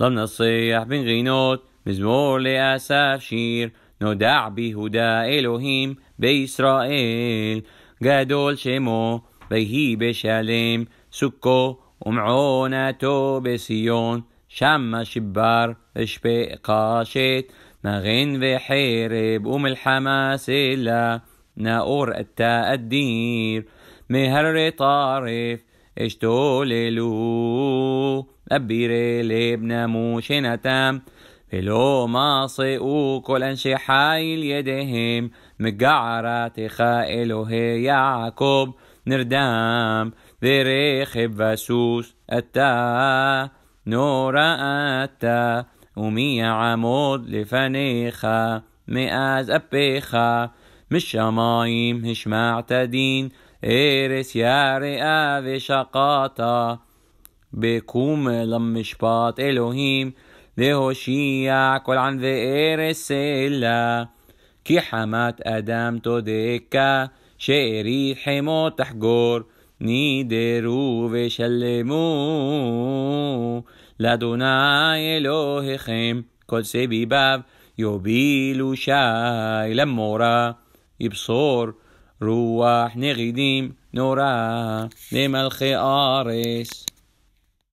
لم نصيح بنغينوت مزمور לאסף שיר, נודע בהודה אלוהים בישראל, גדול שמו, ויהי בשלם, סוכו ומעונתו בציון, שמה שבר ושפה קשת, מגן וחרב ומלחמה סלע, נאור אתה אדיר, מהרי טרף אשתוללו. أبيري لبنا موشنة إلو ما صيقو كل أنشي حايل يدهم مقعرة خائلو هي يعقوب نردام ذري خبسوس أتا نورا أتا ومي عمود لفنيخا مئاز أبيخا مش شمايم هشمع تدين إيرس ياري أبي شقاطه بكوم لمشبات إلهيم لهوشيع كل عن ذئر السيلة كي حمات أدم توديكا شئري حمو تحجور نيدرو وشلمو لدنا خيم كل سبي باب يوبيلو شاي لمورا يبصور روح نغيديم نورا لملخي آرس